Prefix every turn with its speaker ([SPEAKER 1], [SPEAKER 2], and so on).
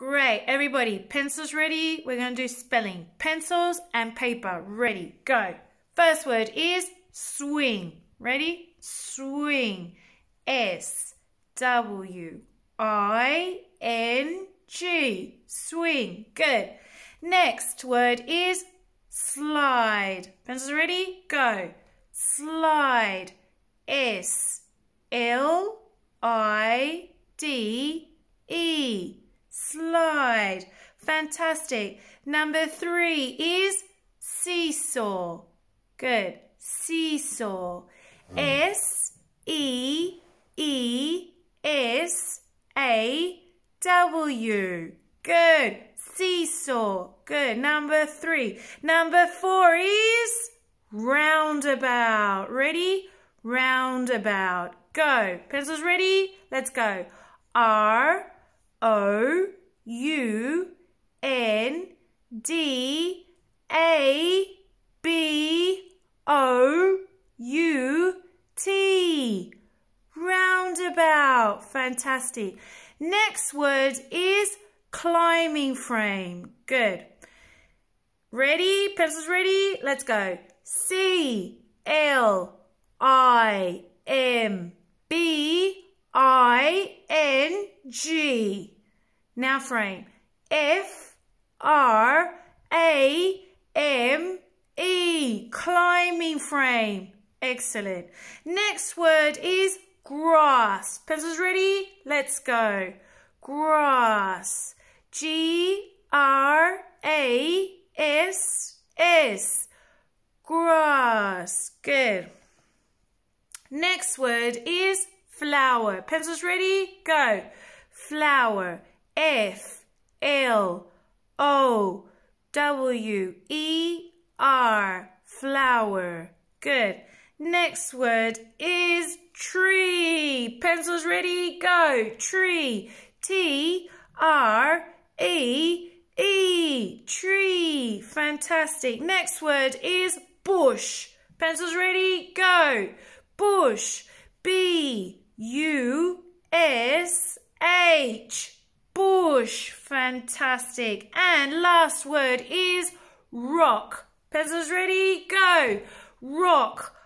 [SPEAKER 1] Great, everybody, pencils ready. We're gonna do spelling. Pencils and paper, ready, go. First word is swing. Ready? Swing. S W I N G. Swing. Good. Next word is slide. Pencils ready? Go. Slide. S L I D E slide. Fantastic. Number three is seesaw. Good. Seesaw.
[SPEAKER 2] S
[SPEAKER 1] E E S A W. Good. Seesaw. Good. Number three. Number four is roundabout. Ready? Roundabout. Go. Pencils ready? Let's go. R O U N D A B O U T. Roundabout. Fantastic. Next word is climbing frame. Good. Ready? Pencils ready? Let's go. C L I M B I N G. Now frame. F R A M E. Climbing frame. Excellent. Next word is grass. Pencils ready? Let's go. Grass. G R A S S. Grass. Good. Next word is flower. Pencils ready? Go. Flower. F L O W E R, flower. Good. Next word is tree. Pencils ready? Go. Tree. T R E E. Tree. Fantastic. Next word is bush. Pencils ready? Go. Bush. B U S H push. Fantastic. And last word is rock. Pencils ready? Go. Rock.